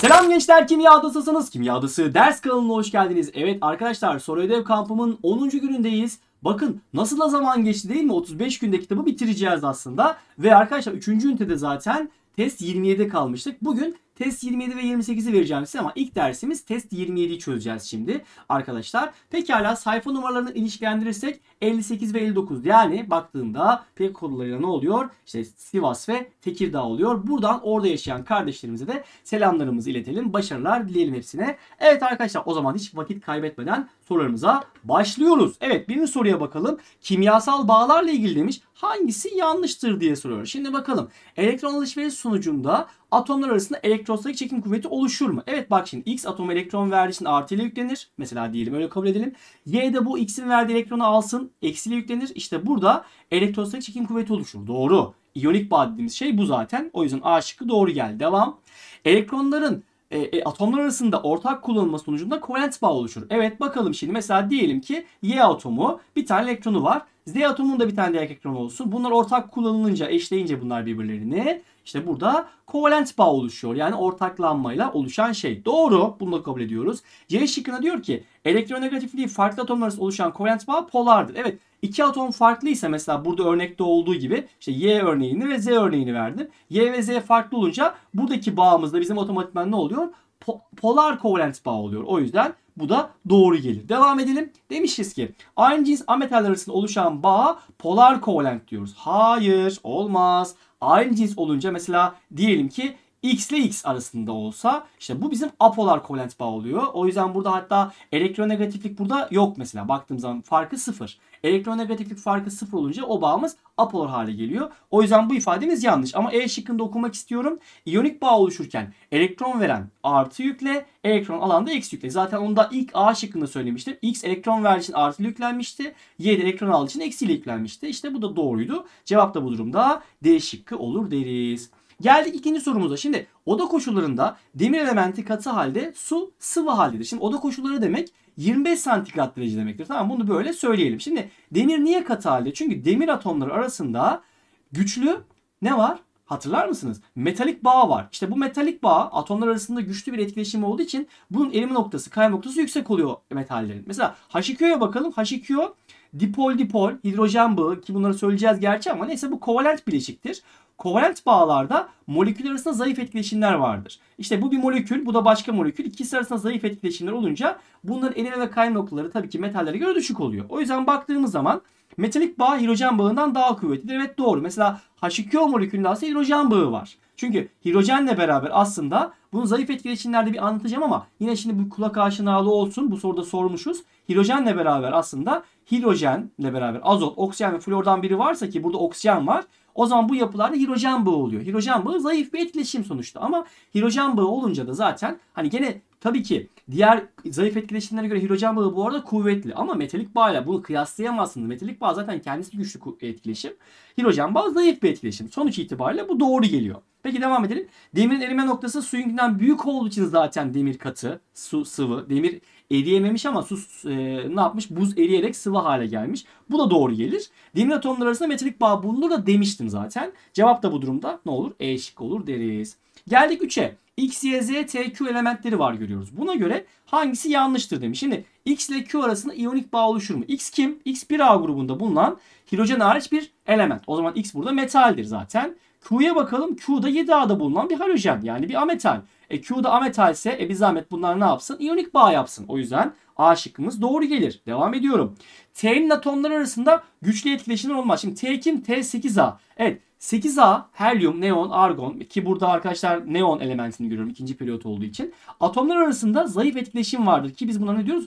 Selam gençler kimyadasısınız. Kimyadası ders kanalına hoş geldiniz. Evet arkadaşlar soru ödev kampımın 10. günündeyiz. Bakın nasıl da zaman geçti değil mi? 35 günde kitabı bitireceğiz aslında. Ve arkadaşlar 3. ünitede zaten test 27'de kalmıştık. Bugün Test 27 ve 28'i vereceğim size ama ilk dersimiz test 27'yi çözeceğiz şimdi arkadaşlar. Pekala sayfa numaralarını ilişkilendirirsek 58 ve 59 yani baktığında pek kodularıyla ne oluyor? İşte Sivas ve Tekirdağ oluyor. Buradan orada yaşayan kardeşlerimize de selamlarımızı iletelim. Başarılar dileyelim hepsine. Evet arkadaşlar o zaman hiç vakit kaybetmeden sorularımıza başlıyoruz. Evet birinci soruya bakalım. Kimyasal bağlarla ilgili demiş. Hangisi yanlıştır diye soruyor. Şimdi bakalım. Elektron alışveriş sonucunda Atomlar arasında elektrostatik çekim kuvveti oluşur mu? Evet bak şimdi X atomu elektron verdiği için artıyla yüklenir. Mesela diyelim öyle kabul edelim. Y de bu X'in verdiği elektronu alsın. Eksiyle yüklenir. İşte burada elektrostatik çekim kuvveti oluşur. Doğru. İyonik bağ dediğimiz şey bu zaten. O yüzden A şıkkı doğru geldi. Devam. Elektronların e, e, atomlar arasında ortak kullanılma sonucunda kovalent bağ oluşur. Evet bakalım şimdi mesela diyelim ki Y atomu bir tane elektronu var. Z atomun da bir tane diğer elektron olsun. Bunlar ortak kullanılınca, eşleyince bunlar birbirlerini işte burada kovalent bağ oluşuyor. Yani ortaklanmayla oluşan şey. Doğru. Bunu da kabul ediyoruz. C şıkkına diyor ki elektronegatifliği farklı atomlar arasında oluşan kovalent bağ polardır. Evet İki atom farklı ise mesela burada örnekte olduğu gibi işte Y örneğini ve Z örneğini verdim. Y ve Z farklı olunca buradaki bağımızda bizim otomatikman ne oluyor? Po polar kovalent bağ oluyor. O yüzden bu da doğru gelir. Devam edelim. Demişiz ki aynı cins ametaller arasında oluşan bağ polar kovalent diyoruz. Hayır olmaz. Aynı cins olunca mesela diyelim ki X ile X arasında olsa işte bu bizim apolar kovalent bağ oluyor. O yüzden burada hatta elektronegatiflik burada yok mesela. Baktığım zaman farkı sıfır. Elektronegatiflik farkı sıfır olunca o bağımız apolar hale geliyor. O yüzden bu ifademiz yanlış. Ama E şıkkında okumak istiyorum. İyonik bağ oluşurken elektron veren artı yükle, elektron alan da eksi yükle. Zaten onu da ilk A şıkkında söylemiştim. X elektron verdiği için artı yüklenmişti. Y de elektron aldığı için eksiyle yüklenmişti. İşte bu da doğruydu. Cevap da bu durumda D şıkkı olur deriz. Geldik ikinci sorumuza. Şimdi oda koşullarında demir elementi katı halde su sıvı haldedir. Şimdi oda koşulları demek 25 santigrat derece demektir. Tamam bunu böyle söyleyelim. Şimdi demir niye katı halde? Çünkü demir atomları arasında güçlü ne var? Hatırlar mısınız? Metalik bağ var. İşte bu metalik bağ atomlar arasında güçlü bir etkileşim olduğu için bunun erime noktası, kayma noktası yüksek oluyor metallerin. Mesela H2'ye bakalım. H2O dipol dipol hidrojen bağı ki bunları söyleyeceğiz gerçi ama neyse bu kovalent bileşiktir. Kovalent bağlarda molekül arasında zayıf etkileşimler vardır. İşte bu bir molekül, bu da başka molekül. İkisi arasında zayıf etkileşimler olunca bunların erime ve kayma noktaları tabii ki metallere göre düşük oluyor. O yüzden baktığımız zaman metalik bağ hidrojen bağından daha kuvvetlidir. Evet doğru. Mesela H2O molekülünde aslında hidrojen bağı var. Çünkü hidrojenle beraber aslında bunu zayıf etkileşimlerde bir anlatacağım ama yine şimdi bu kulak aşinalığı olsun. Bu soruda sormuşuz. Hidrojenle beraber aslında hidrojenle beraber azot, oksijen ve flordan biri varsa ki burada oksijen var. O zaman bu yapılarda hidrojen bağı oluyor. Hidrojen bağı zayıf bir etkileşim sonuçta ama hidrojen bağı olunca da zaten hani gene Tabii ki diğer zayıf etkileşimlere göre hidrojen bağı bu arada kuvvetli ama metalik bağla bunu kıyaslayamazsınız. Metalik bağ zaten kendisi güçlü etkileşim. Hidrojen bağı zayıf bir etkileşim. Sonuç itibariyle bu doğru geliyor. Peki devam edelim. Demirin erime noktası suyunkinden büyük olduğu için zaten demir katı, su sıvı. Demir eriyememiş ama su e, ne yapmış? Buz eriyerek sıvı hale gelmiş. Bu da doğru gelir. Demir atomları arasında metalik bağ bulunur da demiştim zaten. Cevap da bu durumda ne olur? E şık olur deriz. Geldik 3'e. X, Y, Z, T, Q elementleri var görüyoruz. Buna göre hangisi yanlıştır demiş. Şimdi X ile Q arasında iyonik bağ oluşur mu? X kim? X 1A grubunda bulunan hidrojen hariç bir element. O zaman X burada metaldir zaten. Q'ya bakalım. Q'da 7A'da bulunan bir halojen. Yani bir ametal. E Q'da ametal ise e bir zahmet bunlar ne yapsın? İyonik bağ yapsın. O yüzden A şıkkımız doğru gelir. Devam ediyorum. T'nin atomları arasında güçlü etkileşimler olmaz. Şimdi T kim? T8A. Evet 8A helyum, neon, argon ki burada arkadaşlar neon elementini görüyorum ikinci periyot olduğu için. Atomlar arasında zayıf etkileşim vardır ki biz buna ne diyoruz?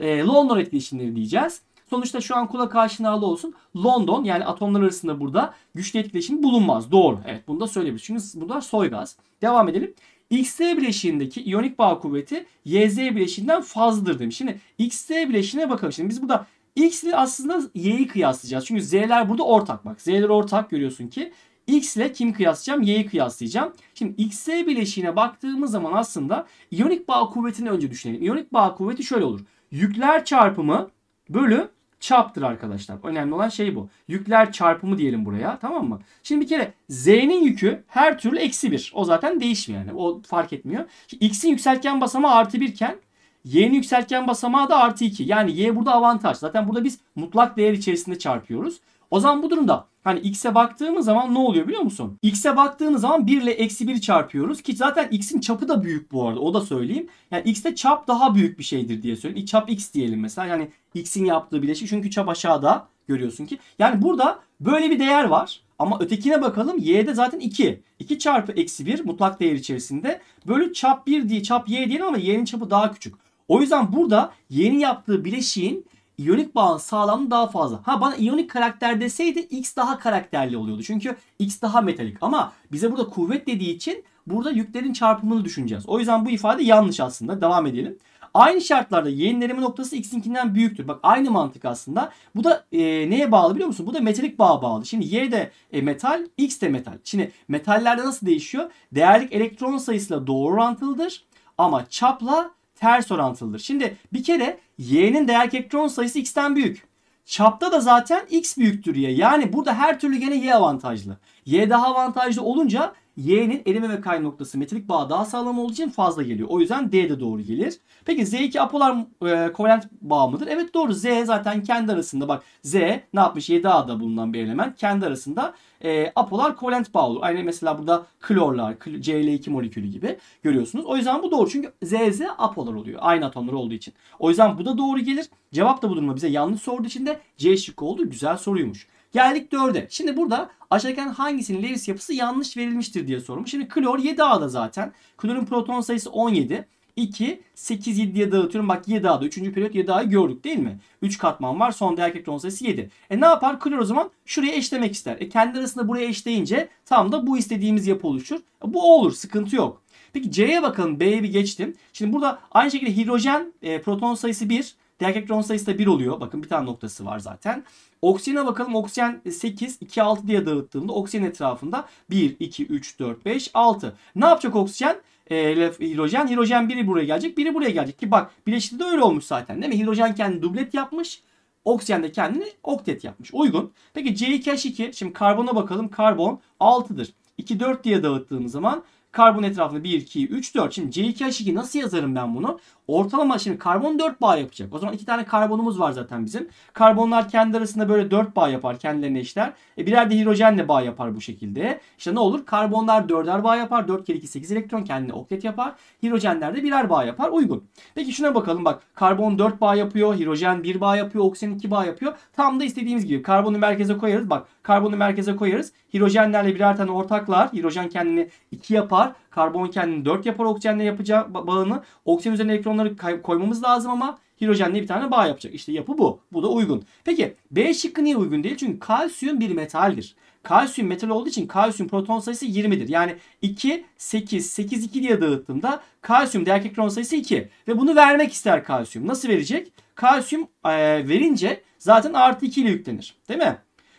E, London etkileşimleri diyeceğiz. Sonuçta şu an kulak aşinalı olsun. London yani atomlar arasında burada güçlü etkileşim bulunmaz. Doğru. Evet bunu da söyleyebiliriz. Çünkü bunlar soy gaz. Devam edelim. XT bileşiğindeki iyonik bağ kuvveti YZ bileşiğinden fazladır demiş. Şimdi XT bileşiğine bakalım. Şimdi biz burada X ile aslında Y'yi kıyaslayacağız. Çünkü Z'ler burada ortak bak. Z'ler ortak görüyorsun ki. X ile kim kıyaslayacağım? Y'yi kıyaslayacağım. Şimdi XS bileşiğine baktığımız zaman aslında iyonik bağ kuvvetini önce düşünelim. İyonik bağ kuvveti şöyle olur. Yükler çarpımı bölü çaptır arkadaşlar. Önemli olan şey bu. Yükler çarpımı diyelim buraya tamam mı? Şimdi bir kere Z'nin yükü her türlü eksi bir. O zaten değişmiyor yani. O fark etmiyor. X'in yükseltgen basamağı artı birken. iken Y'nin yükseltgen basamağı da artı 2. Yani Y burada avantaj. Zaten burada biz mutlak değer içerisinde çarpıyoruz. O zaman bu durumda hani x'e baktığımız zaman ne oluyor biliyor musun? X'e baktığımız zaman 1 ile eksi 1 çarpıyoruz ki zaten x'in çapı da büyük bu arada o da söyleyeyim. Yani x'te çap daha büyük bir şeydir diye söyleyeyim. Çap x diyelim mesela yani x'in yaptığı bileşik çünkü çap aşağıda görüyorsun ki. Yani burada böyle bir değer var. Ama ötekine bakalım y'de zaten 2. 2 çarpı eksi 1 mutlak değer içerisinde. Bölü çap 1 diye çap y diyelim ama y'nin çapı daha küçük. O yüzden burada yeni yaptığı bileşiğin iyonik bağın sağlamlığı daha fazla. Ha bana iyonik karakter deseydi X daha karakterli oluyordu. Çünkü X daha metalik ama bize burada kuvvet dediği için burada yüklerin çarpımını düşüneceğiz. O yüzden bu ifade yanlış aslında. Devam edelim. Aynı şartlarda yeğenlerime noktası x'inkinden büyüktür. Bak aynı mantık aslında. Bu da e, neye bağlı biliyor musun? Bu da metalik bağa bağlı. Şimdi y de e, metal, x de metal. Şimdi metallerde nasıl değişiyor? Değerlik elektron sayısıyla doğru orantılıdır ama çapla ters orantılıdır. Şimdi bir kere y'nin değer kekron sayısı x'ten büyük. Çapta da zaten x büyüktür y. Yani burada her türlü gene y avantajlı. Y daha avantajlı olunca Y'nin erime ve kay noktası metrik bağ daha sağlam olduğu için fazla geliyor. O yüzden D de doğru gelir. Peki Z2 apolar e, kovalent bağ mıdır? Evet doğru. Z zaten kendi arasında bak Z ne yapmış? 7A'da bulunan bir element. Kendi arasında e, apolar kovalent bağ olur. Aynı mesela burada klorlar, Cl2 molekülü gibi görüyorsunuz. O yüzden bu doğru. Çünkü ZZ apolar oluyor. Aynı atomlar olduğu için. O yüzden bu da doğru gelir. Cevap da bu duruma bize yanlış sorduğu için de C şıkkı oldu. Güzel soruymuş. Geldik 4'e. Şimdi burada aşağıdaki hangisinin Lewis yapısı yanlış verilmiştir diye sormuş. Şimdi klor 7A'da zaten. Klorun proton sayısı 17. 2, 8, 7 diye dağıtıyorum. Bak 7 A'da. 3. periyot 7 A'yı gördük değil mi? 3 katman var. Son değer elektron sayısı 7. E ne yapar? Klor o zaman şuraya eşlemek ister. E kendi arasında buraya eşleyince tam da bu istediğimiz yapı oluşur. E, bu olur. Sıkıntı yok. Peki C'ye bakalım. B'ye bir geçtim. Şimdi burada aynı şekilde hidrojen e, proton sayısı 1. Diğer ron sayısı da 1 oluyor. Bakın bir tane noktası var zaten. Oksijene bakalım. Oksijen 8, 2, 6 diye dağıttığımda oksijen etrafında 1, 2, 3, 4, 5, 6. Ne yapacak oksijen? E, hidrojen. Hidrojen biri buraya gelecek, biri buraya gelecek. Ki bak bileşikte de öyle olmuş zaten değil mi? Hidrojen kendini dublet yapmış. Oksijen de kendini oktet yapmış. Uygun. Peki C2H2. Şimdi karbona bakalım. Karbon 6'dır. 2, 4 diye dağıttığım zaman karbon etrafında 1, 2, 3, 4. Şimdi C2H2 nasıl yazarım ben bunu? Ortalama şimdi karbon 4 bağ yapacak. O zaman iki tane karbonumuz var zaten bizim. Karbonlar kendi arasında böyle 4 bağ yapar kendilerine işler. E birer de hidrojenle bağ yapar bu şekilde. İşte ne olur? Karbonlar 4'er bağ yapar. 4 kere 2 8 elektron kendine oktet yapar. Hidrojenler de birer bağ yapar. Uygun. Peki şuna bakalım bak. Karbon 4 bağ yapıyor. Hidrojen 1 bağ yapıyor. Oksijen 2 bağ yapıyor. Tam da istediğimiz gibi karbonu merkeze koyarız. Bak karbonu merkeze koyarız. Hidrojenlerle birer tane ortaklar. Hidrojen kendini 2 yapar. Karbon kendini 4 yapar oksijenle yapacağı bağını. Oksijen üzerine elektronları koymamız lazım ama hidrojenle bir tane bağ yapacak. İşte yapı bu. Bu da uygun. Peki B şıkkı niye uygun değil? Çünkü kalsiyum bir metaldir. Kalsiyum metal olduğu için kalsiyum proton sayısı 20'dir. Yani 2, 8, 8, 2 diye dağıttığımda kalsiyum değer elektron sayısı 2. Ve bunu vermek ister kalsiyum. Nasıl verecek? Kalsiyum e, verince zaten artı 2 ile yüklenir. Değil mi?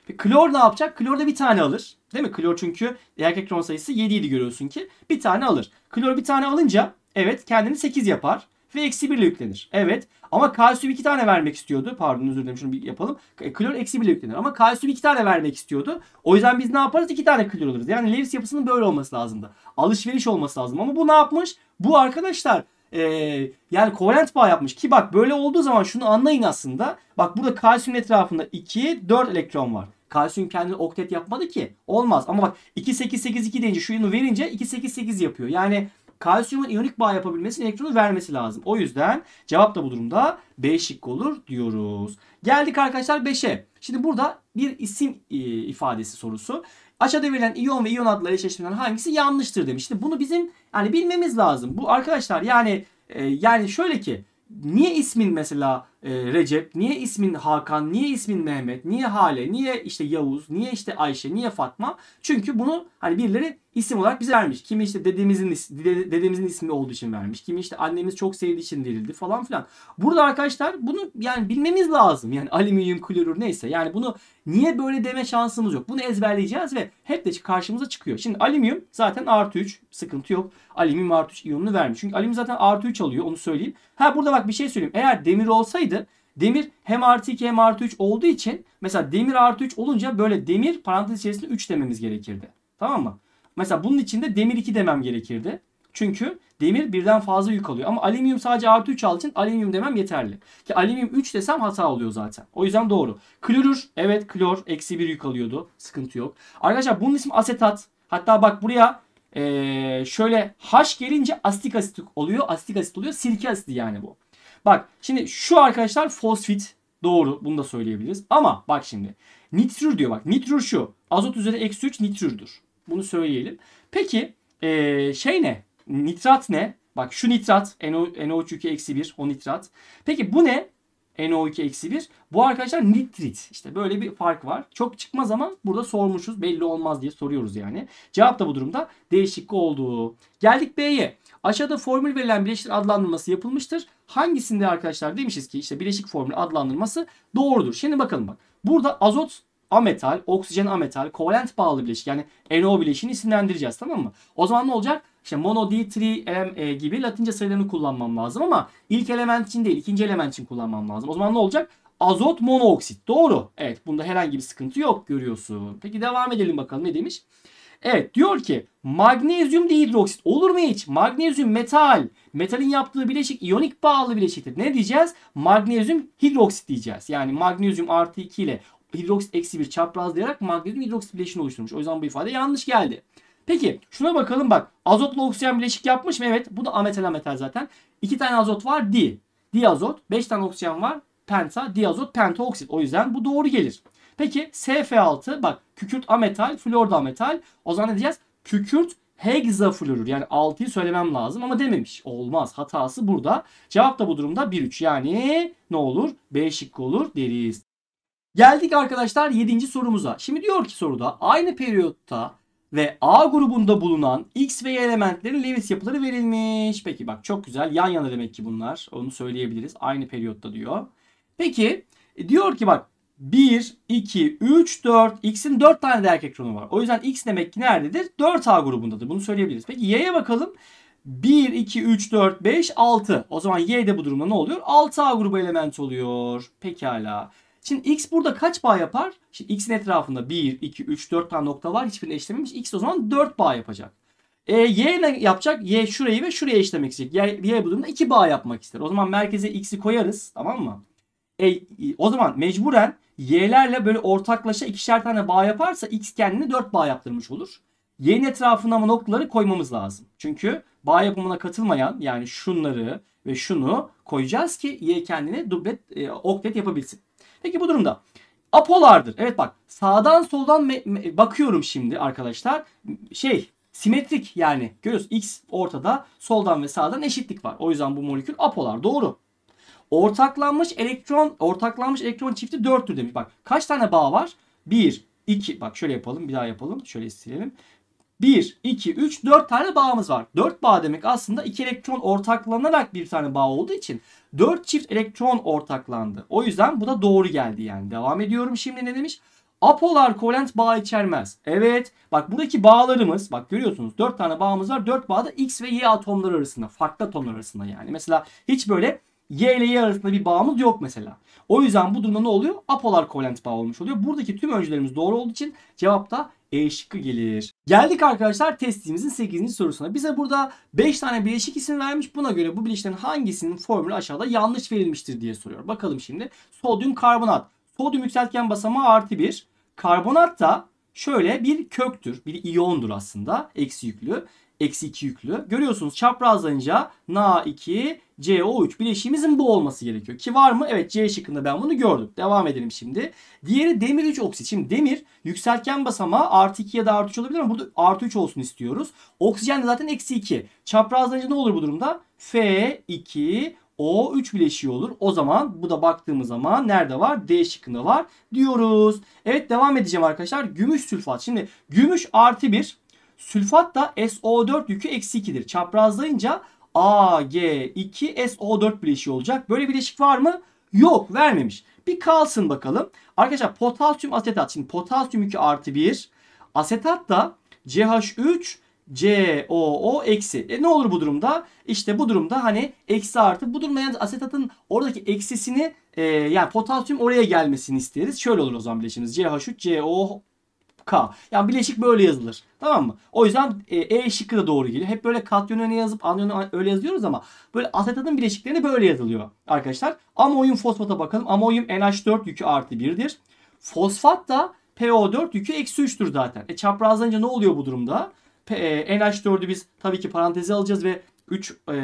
Ve klor ne yapacak? Klor da bir tane alır. Değil mi? Klor çünkü erkek kron sayısı 7 idi görüyorsun ki. Bir tane alır. Klor bir tane alınca evet kendini 8 yapar. Ve eksi 1 ile yüklenir. Evet. Ama kalsiyum 2 tane vermek istiyordu. Pardon özür dilerim şunu bir yapalım. E, klor eksi 1 ile yüklenir. Ama kalsiyum 2 tane vermek istiyordu. O yüzden biz ne yaparız? 2 tane klor alırız. Yani Lewis yapısının böyle olması lazımdı. Alışveriş olması lazım. Ama bu ne yapmış? Bu arkadaşlar e, yani kovalent bağ yapmış. Ki bak böyle olduğu zaman şunu anlayın aslında. Bak burada kalsiyum etrafında 2, 4 elektron var. Kalsiyum kendini oktet yapmadı ki. Olmaz. Ama bak 2, 8, 8, 2 deyince şunu verince 2, 8, 8 yapıyor. Yani kalsiyumun iyonik bağ yapabilmesi elektronu vermesi lazım. O yüzden cevap da bu durumda B şıkkı olur diyoruz. Geldik arkadaşlar 5'e. Şimdi burada bir isim e, ifadesi sorusu. Aşağıda verilen iyon ve iyon adları eşleşmelerinden hangisi yanlıştır demiş. Şimdi bunu bizim yani bilmemiz lazım. Bu arkadaşlar yani e, yani şöyle ki niye ismin mesela e, Recep, niye ismin Hakan, niye ismin Mehmet, niye Hale, niye işte Yavuz, niye işte Ayşe, niye Fatma? Çünkü bunu hani birileri isim olarak bize vermiş. Kimi işte dedemizin, dedemizin ismi olduğu için vermiş. Kimi işte annemiz çok sevdiği için verildi falan filan. Burada arkadaşlar bunu yani bilmemiz lazım. Yani alüminyum klorür neyse. Yani bunu niye böyle deme şansımız yok. Bunu ezberleyeceğiz ve hep de karşımıza çıkıyor. Şimdi alüminyum zaten artı 3. Sıkıntı yok. Alüminyum artı 3 iyonunu vermiş. Çünkü alüminyum zaten artı 3 alıyor onu söyleyeyim. Ha burada bak bir şey söyleyeyim. Eğer demir olsaydı Demir hem artı 2 hem artı 3 olduğu için mesela demir artı 3 olunca böyle demir parantez içerisinde 3 dememiz gerekirdi. Tamam mı? Mesela bunun içinde demir 2 demem gerekirdi. Çünkü demir birden fazla yük alıyor. Ama alüminyum sadece artı 3 aldığı için alüminyum demem yeterli. Ki alüminyum 3 desem hata oluyor zaten. O yüzden doğru. Klorür evet klor eksi 1 yük alıyordu. Sıkıntı yok. Arkadaşlar bunun ismi asetat. Hatta bak buraya ee, şöyle H gelince astik asit oluyor. Astik asit oluyor. Sirke asidi yani bu. Bak şimdi şu arkadaşlar fosfit. Doğru bunu da söyleyebiliriz. Ama bak şimdi nitrür diyor bak. Nitrür şu. Azot üzeri eksi 3 nitrürdür. Bunu söyleyelim. Peki ee, şey ne? Nitrat ne? Bak şu nitrat NO, NO3-2-1 o nitrat. Peki bu ne? NO2-1. Bu arkadaşlar nitrit. İşte böyle bir fark var. Çok çıkmaz ama burada sormuşuz. Belli olmaz diye soruyoruz yani. Cevap da bu durumda değişiklik olduğu. Geldik B'ye. Aşağıda formül verilen bileşik adlandırması yapılmıştır. Hangisinde arkadaşlar demişiz ki işte bileşik formül adlandırması doğrudur. Şimdi bakalım bak. Burada azot ametal, oksijen ametal, kovalent bağlı bileşik yani NO bileşiğini isimlendireceğiz tamam mı? O zaman ne olacak? İşte mono D3M e gibi latince sayılarını kullanmam lazım ama ilk element için değil ikinci element için kullanmam lazım. O zaman ne olacak? Azot monoksit Doğru. Evet bunda herhangi bir sıkıntı yok görüyorsun. Peki devam edelim bakalım ne demiş? Evet diyor ki magnezyum dihidroksit olur mu hiç? Magnezyum metal. Metalin yaptığı bileşik iyonik bağlı bileşiktir. Ne diyeceğiz? Magnezyum hidroksit diyeceğiz. Yani magnezyum artı 2 ile hidroksit eksi 1 çaprazlayarak magnezyum hidroksit bileşini oluşturmuş. O yüzden bu ifade yanlış geldi. Peki şuna bakalım bak. Azotla oksijen bileşik yapmış mı? Evet. Bu da ametal ametal zaten. 2 tane azot var. Di. Diazot. beş tane oksijen var. Penta. Diazot. Pentaoksit. O yüzden bu doğru gelir. Peki SF6 bak kükürt ametal, flor da ametal. O zaman ne diyeceğiz? Kükürt hexafluorür yani 6'yı söylemem lazım ama dememiş. Olmaz. Hatası burada. Cevap da bu durumda 1-3 yani ne olur? B şıkkı olur deriz. Geldik arkadaşlar 7. sorumuza. Şimdi diyor ki soruda aynı periyotta ve A grubunda bulunan X ve Y elementleri Lewis yapıları verilmiş. Peki bak çok güzel yan yana demek ki bunlar. Onu söyleyebiliriz. Aynı periyotta diyor. Peki e, diyor ki bak 1, 2, 3, 4. X'in 4 tane erkek ekranı var. O yüzden X demek ki nerededir? 4A grubundadır. Bunu söyleyebiliriz. Peki Y'ye bakalım. 1, 2, 3, 4, 5, 6. O zaman Y de bu durumda ne oluyor? 6A grubu element oluyor. Pekala. Şimdi x burada kaç bağ yapar? Şimdi x'in etrafında 1, 2, 3, 4 tane nokta var. Hiçbirini eşlememiş. x o zaman 4 bağ yapacak. E, y ne yapacak? Y şurayı ve şuraya eşlemek isteyecek. Y, y bu durumda 2 bağ yapmak ister. O zaman merkeze x'i koyarız. Tamam mı? E, o zaman mecburen y'lerle böyle ortaklaşa ikişer tane bağ yaparsa x kendini 4 bağ yaptırmış olur. Y'nin etrafına ama noktaları koymamız lazım. Çünkü bağ yapımına katılmayan yani şunları ve şunu koyacağız ki y kendini dublet, e, oktet yapabilsin. Peki bu durumda apolardır. Evet bak sağdan soldan bakıyorum şimdi arkadaşlar. Şey simetrik yani görüyoruz X ortada soldan ve sağdan eşitlik var. O yüzden bu molekül apolar doğru. Ortaklanmış elektron ortaklanmış elektron çifti 4'tür demiş. Bak kaç tane bağ var? 1 2 bak şöyle yapalım bir daha yapalım şöyle silelim. 1, 2, 3, 4 tane bağımız var. 4 bağ demek aslında 2 elektron ortaklanarak bir tane bağ olduğu için 4 çift elektron ortaklandı. O yüzden bu da doğru geldi yani. Devam ediyorum şimdi ne demiş? Apolar kovalent bağ içermez. Evet bak buradaki bağlarımız bak görüyorsunuz 4 tane bağımız var. 4 bağda X ve Y atomları arasında farklı atomlar arasında yani. Mesela hiç böyle Y ile Y arasında bir bağımız yok mesela. O yüzden bu durumda ne oluyor? Apolar kovalent bağ olmuş oluyor. Buradaki tüm öncelerimiz doğru olduğu için cevap da e şıkkı gelir. Geldik arkadaşlar testimizin 8. sorusuna. Bize burada 5 tane bileşik isim vermiş. Buna göre bu bileşiklerin hangisinin formülü aşağıda yanlış verilmiştir diye soruyor. Bakalım şimdi. Sodyum karbonat. Sodyum yükseltgen basamağı artı 1. Karbonat da şöyle bir köktür. Bir iyondur aslında. Eksi yüklü eksi 2 yüklü. Görüyorsunuz çaprazlanınca Na2 CO3 bileşiğimizin bu olması gerekiyor. Ki var mı? Evet C şıkkında ben bunu gördüm. Devam edelim şimdi. Diğeri demir 3 oksit. Şimdi demir yükseltgen basamağı artı 2 ya da artı 3 olabilir ama burada artı 3 olsun istiyoruz. Oksijen de zaten eksi 2. Çaprazlanınca ne olur bu durumda? F2 o 3 bileşiği olur. O zaman bu da baktığımız zaman nerede var? D şıkkında var diyoruz. Evet devam edeceğim arkadaşlar. Gümüş sülfat. Şimdi gümüş artı 1 Sülfat da SO4 yükü eksi 2'dir. Çaprazlayınca AG2SO4 bileşiği olacak. Böyle bileşik var mı? Yok vermemiş. Bir kalsın bakalım. Arkadaşlar potasyum asetat. Şimdi potasyum 2 artı 1. Asetat da CH3 COO eksi. E ne olur bu durumda? İşte bu durumda hani eksi artı. Bu durumda yalnız asetatın oradaki eksisini e, yani potasyum oraya gelmesini isteriz. Şöyle olur o zaman bileşimiz. CH3 COO K. Yani bileşik böyle yazılır. Tamam mı? O yüzden E, e şıkkı da doğru geliyor. Hep böyle katyonu öne yazıp anyon öyle yazıyoruz ama böyle asetatın bileşiklerini böyle yazılıyor arkadaşlar. Amonyum fosfata bakalım. Amonyum NH4 yükü artı 1'dir. Fosfat da PO4 yükü eksi 3'tür zaten. E çaprazlanınca ne oluyor bu durumda? P, e, NH4'ü biz tabii ki paranteze alacağız ve 3 e,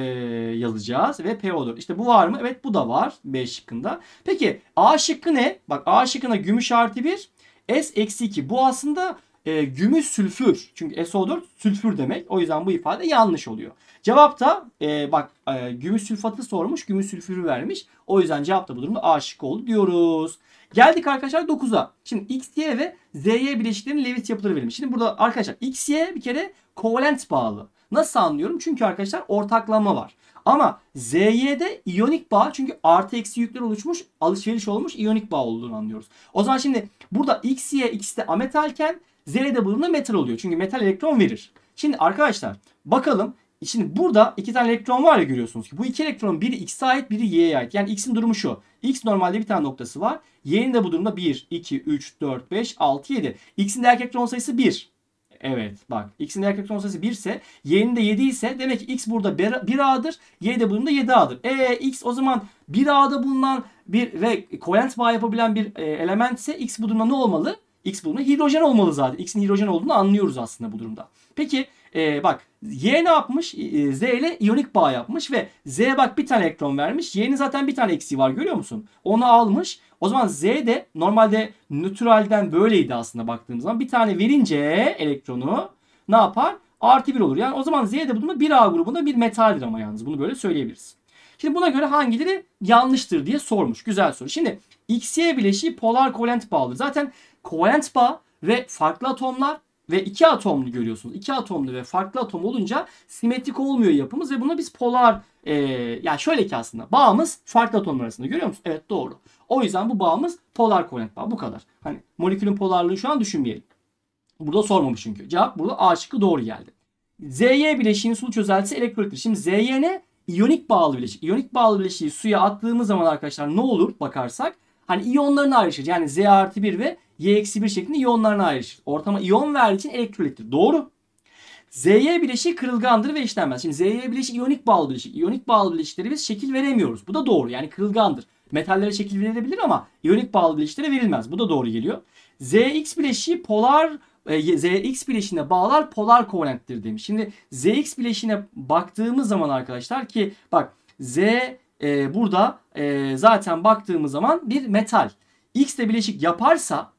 yazacağız ve PO4. İşte bu var mı? Evet bu da var B şıkkında. Peki A şıkkı ne? Bak A şıkkına gümüş artı 1 S-2 bu aslında e, gümüş sülfür. Çünkü SO4 sülfür demek. O yüzden bu ifade yanlış oluyor. Cevapta e, bak e, gümüş sülfatı sormuş. Gümüş sülfürü vermiş. O yüzden cevapta bu durumda A şıkkı oldu diyoruz. Geldik arkadaşlar 9'a. Şimdi XY ve ZY bileşiklerinin Lewis yapıları verilmiş. Şimdi burada arkadaşlar XY bir kere kovalent bağlı. Nasıl anlıyorum? Çünkü arkadaşlar ortaklanma var. Ama ZY'de iyonik bağ çünkü artı eksi yükler oluşmuş alışveriş olmuş iyonik bağ olduğunu anlıyoruz. O zaman şimdi Burada XY X de ametalken Z'de bulunduğunda metal oluyor. Çünkü metal elektron verir. Şimdi arkadaşlar bakalım Şimdi burada iki tane elektron var ya görüyorsunuz ki bu iki elektronun biri x'e ait biri y'ye ait. Yani x'in durumu şu. X normalde bir tane noktası var. Y'nin de bu durumda 1, 2, 3, 4, 5, 6, 7. X'in de erkek elektron sayısı 1. Evet bak x'in değer kökünün sayısı 1 ise y'nin de 7 ise demek ki x burada 1a'dır. Y de bunun 7a'dır. E x o zaman 1a'da bulunan bir ve koyant bağ yapabilen bir e, element ise x bu durumda ne olmalı? X bu durumda hidrojen olmalı zaten. X'in hidrojen olduğunu anlıyoruz aslında bu durumda. Peki e, bak Y ne yapmış? E, Z ile iyonik bağ yapmış ve Z bak bir tane elektron vermiş. Y'nin zaten bir tane eksiği var görüyor musun? Onu almış. O zaman Z de normalde nötralden böyleydi aslında baktığımız zaman. Bir tane verince elektronu ne yapar? Artı bir olur. Yani o zaman Z de bu durumda 1A grubunda bir metaldir ama yalnız. Bunu böyle söyleyebiliriz. Şimdi buna göre hangileri yanlıştır diye sormuş. Güzel soru. Şimdi XY bileşiği polar kovalent bağlıdır. Zaten kovalent bağ ve farklı atomlar ve iki atomlu görüyorsunuz. İki atomlu ve farklı atom olunca simetrik olmuyor yapımız ve buna biz polar e, yani şöyle ki aslında bağımız farklı atomlar arasında görüyor musunuz? Evet doğru. O yüzden bu bağımız polar kovalent bağı bu kadar. Hani molekülün polarlığı şu an düşünmeyelim. Burada sormamış çünkü. Cevap burada A şıkkı doğru geldi. ZY bileşiğinin sulu çözeltisi elektrolit. Şimdi ZY ne? İyonik bağlı bileşik. İyonik bağlı bileşiği suya attığımız zaman arkadaşlar ne olur bakarsak hani iyonların ayrışır. Yani Z artı 1 ve Y-1 şeklinde iyonlarına ayrışır. Ortama iyon verdiği için elektrolittir. Doğru. ZY bileşiği kırılgandır ve işlenmez. Şimdi ZY bileşiği iyonik bağlı bileşik. İyonik bağlı bileşiklere biz şekil veremiyoruz. Bu da doğru. Yani kırılgandır. Metallere şekil verilebilir ama iyonik bağlı bileşiklere verilmez. Bu da doğru geliyor. ZX bileşiği polar e, ZX bileşiğine bağlar polar kovalenttir demiş. Şimdi ZX bileşiğine baktığımız zaman arkadaşlar ki bak Z e, burada e, zaten baktığımız zaman bir metal. X de bileşik yaparsa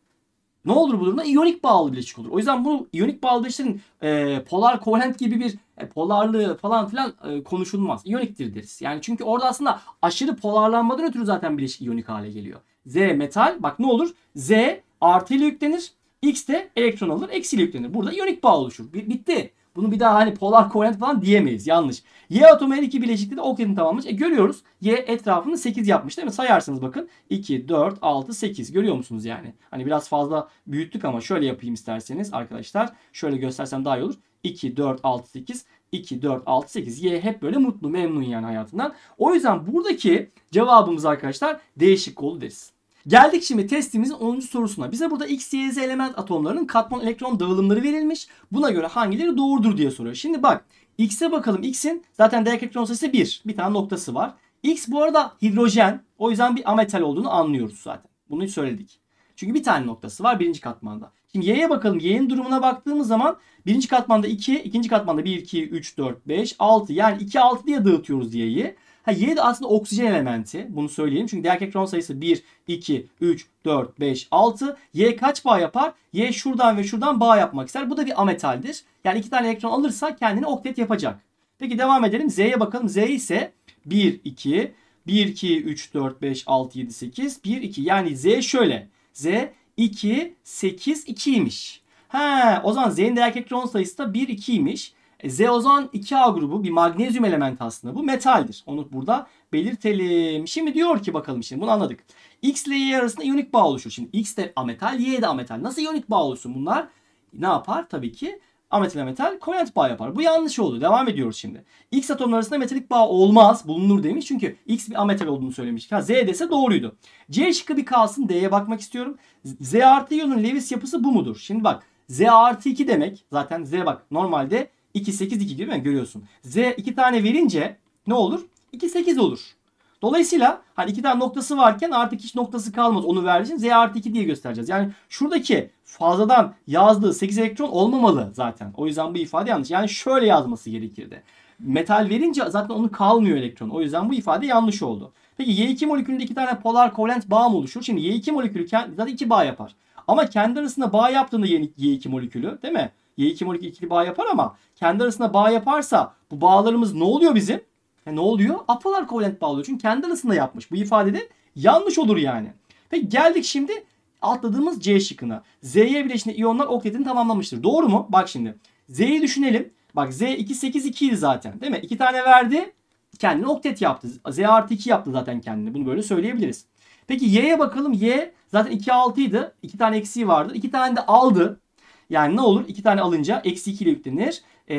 ne olur bu durumda? İyonik bağlı bileşik olur. O yüzden bu iyonik bağlı bileşiklerin e, polar kovalent gibi bir e, polarlığı falan filan e, konuşulmaz. İyoniktir deriz. Yani çünkü orada aslında aşırı polarlanmadan ötürü zaten bileşik iyonik hale geliyor. Z metal bak ne olur? Z artı ile yüklenir. X de elektron alır. Eksiyle yüklenir. Burada iyonik bağ oluşur. bitti. Bunu bir daha hani polar koordinat falan diyemeyiz. Yanlış. Y atomu her iki bileşikte de okteti tamamlamış. E görüyoruz. Y etrafını 8 yapmış değil mi? Sayarsınız bakın. 2, 4, 6, 8. Görüyor musunuz yani? Hani biraz fazla büyüttük ama şöyle yapayım isterseniz arkadaşlar. Şöyle göstersem daha iyi olur. 2, 4, 6, 8. 2, 4, 6, 8. Y hep böyle mutlu, memnun yani hayatından. O yüzden buradaki cevabımız arkadaşlar değişik kolu deriz. Geldik şimdi testimizin 10. sorusuna. Bize burada X, Y, Z element atomlarının katman elektron dağılımları verilmiş. Buna göre hangileri doğrudur diye soruyor. Şimdi bak X'e bakalım. X'in zaten değer elektron sayısı 1. Bir tane noktası var. X bu arada hidrojen. O yüzden bir ametal olduğunu anlıyoruz zaten. Bunu hiç söyledik. Çünkü bir tane noktası var birinci katmanda. Şimdi Y'ye bakalım. Y'nin durumuna baktığımız zaman birinci katmanda 2, ikinci katmanda 1, 2, 3, 4, 5, 6. Yani 2, 6 diye dağıtıyoruz diye Y'yi. Ha, 7 aslında oksijen elementi. Bunu söyleyelim. Çünkü diğer elektron sayısı 1, 2, 3, 4, 5, 6. Y kaç bağ yapar? Y şuradan ve şuradan bağ yapmak ister. Bu da bir ametaldir. Yani iki tane elektron alırsa kendini oktet yapacak. Peki devam edelim. Z'ye bakalım. Z ise 1, 2, 1, 2, 3, 4, 5, 6, 7, 8, 1, 2. Yani Z şöyle. Z 2, 8, 2'ymiş. Ha, o zaman Z'nin değer elektron sayısı da 1, 2'ymiş. E, Z 2A grubu bir magnezyum elementi aslında bu metaldir. Onu burada belirtelim. Şimdi diyor ki bakalım şimdi bunu anladık. X ile Y arasında iyonik bağ oluşur. Şimdi X de ametal, Y de ametal. Nasıl iyonik bağ oluşsun bunlar? Ne yapar? Tabii ki ametal ametal kovalent bağ yapar. Bu yanlış oldu. Devam ediyoruz şimdi. X atomlar arasında metalik bağ olmaz. Bulunur demiş. Çünkü X bir ametal olduğunu söylemiş. Ha, Z dese doğruydu. C şıkkı bir kalsın. D'ye bakmak istiyorum. Z artı iyonun Lewis yapısı bu mudur? Şimdi bak. Z artı 2 demek. Zaten Z bak normalde 2, 8, 2 gibi Görüyorsun. Z 2 tane verince ne olur? 2, 8 olur. Dolayısıyla hani iki tane noktası varken artık hiç noktası kalmaz. Onu verdiği Z artı 2 diye göstereceğiz. Yani şuradaki fazladan yazdığı 8 elektron olmamalı zaten. O yüzden bu ifade yanlış. Yani şöyle yazması gerekirdi. Metal verince zaten onun kalmıyor elektron. O yüzden bu ifade yanlış oldu. Peki Y2 molekülünde iki tane polar kovalent bağ mı oluşur? Şimdi Y2 molekülü zaten iki bağ yapar. Ama kendi arasında bağ yaptığında Y2 molekülü değil mi? Y2 mol ikili bağ yapar ama kendi arasında bağ yaparsa bu bağlarımız ne oluyor bizim? Yani e, ne oluyor? Apolar kovalent bağ oluyor. Çünkü kendi arasında yapmış. Bu ifadede yanlış olur yani. Peki geldik şimdi atladığımız C şıkkına. Z'ye bileşinde iyonlar oktetini tamamlamıştır. Doğru mu? Bak şimdi. Z'yi düşünelim. Bak Z 2 8 2 idi zaten değil mi? 2 tane verdi. Kendini oktet yaptı. Z artı 2 yaptı zaten kendini. Bunu böyle söyleyebiliriz. Peki Y'ye bakalım. Y zaten 2 6 idi. 2 tane eksiği vardı. 2 tane de aldı. Yani ne olur? 2 tane alınca eksi 2 ile yüklenir. E,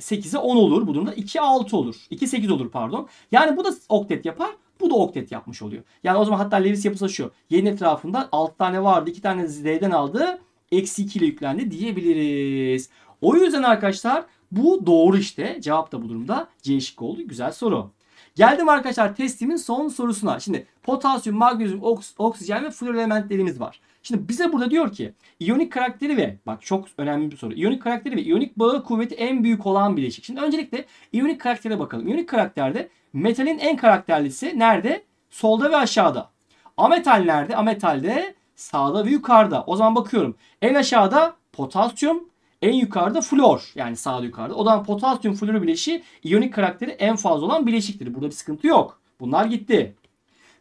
8'e 10 olur. Bu durumda 2 6 olur. 2 8 olur pardon. Yani bu da oktet yapar. Bu da oktet yapmış oluyor. Yani o zaman hatta Lewis yapısı şu. Y'nin etrafında 6 tane vardı. 2 tane Z'den aldı. Eksi 2 ile yüklendi diyebiliriz. O yüzden arkadaşlar bu doğru işte. Cevap da bu durumda C şıkkı oldu. Güzel soru. Geldim arkadaşlar testimin son sorusuna. Şimdi potasyum, magnezyum, oks oksijen ve flor elementlerimiz var. Şimdi bize burada diyor ki iyonik karakteri ve bak çok önemli bir soru. İyonik karakteri ve iyonik bağı kuvveti en büyük olan bileşik. Şimdi öncelikle iyonik karaktere bakalım. İyonik karakterde metalin en karakterlisi nerede? Solda ve aşağıda. Ametal nerede? Ametalde sağda ve yukarıda. O zaman bakıyorum. En aşağıda potasyum, en yukarıda flor yani sağda yukarıda. O zaman potasyum floru bileşiği iyonik karakteri en fazla olan bileşiktir. Burada bir sıkıntı yok. Bunlar gitti.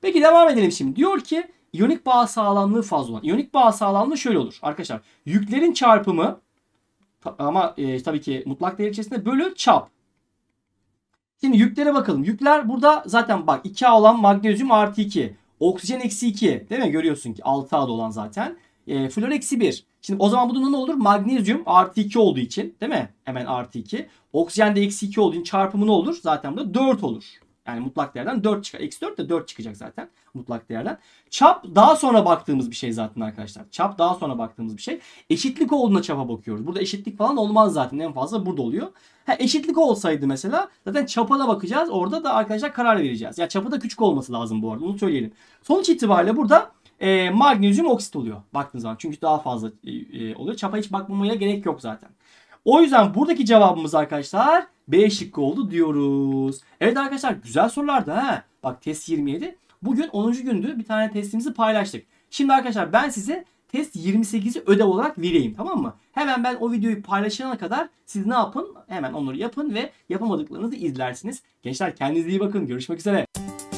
Peki devam edelim şimdi. Diyor ki iyonik bağ sağlamlığı fazla olan. İyonik bağ sağlamlığı şöyle olur arkadaşlar. Yüklerin çarpımı ama e, tabii ki mutlak değer içerisinde bölü çap. Şimdi yüklere bakalım. Yükler burada zaten bak 2A olan magnezyum artı 2. Oksijen eksi 2 değil mi? Görüyorsun ki 6A'da olan zaten. E, flor eksi 1. Şimdi o zaman bunun ne olur? Magnezyum artı 2 olduğu için değil mi? Hemen artı 2. Oksijen de eksi 2 olduğu için çarpımı ne olur? Zaten burada 4 olur. Yani mutlak değerden 4 çıkar. X4 de 4 çıkacak zaten mutlak değerden. Çap daha sonra baktığımız bir şey zaten arkadaşlar. Çap daha sonra baktığımız bir şey. Eşitlik olduğunda çapa bakıyoruz. Burada eşitlik falan olmaz zaten. En fazla burada oluyor. Ha, eşitlik olsaydı mesela zaten çapa da bakacağız. Orada da arkadaşlar karar vereceğiz. Ya yani çapı da küçük olması lazım bu arada. Onu söyleyelim. Sonuç itibariyle burada e, magnezyum oksit oluyor baktığınız zaman. Çünkü daha fazla e, e oluyor. Çapa hiç bakmamaya gerek yok zaten. O yüzden buradaki cevabımız arkadaşlar B şıkkı oldu diyoruz. Evet arkadaşlar güzel sorulardı ha. Bak test 27. Bugün 10. gündü. Bir tane testimizi paylaştık. Şimdi arkadaşlar ben size test 28'i ödev olarak vereyim tamam mı? Hemen ben o videoyu paylaşana kadar siz ne yapın? Hemen onları yapın ve yapamadıklarınızı izlersiniz. Gençler kendinize iyi bakın. Görüşmek üzere.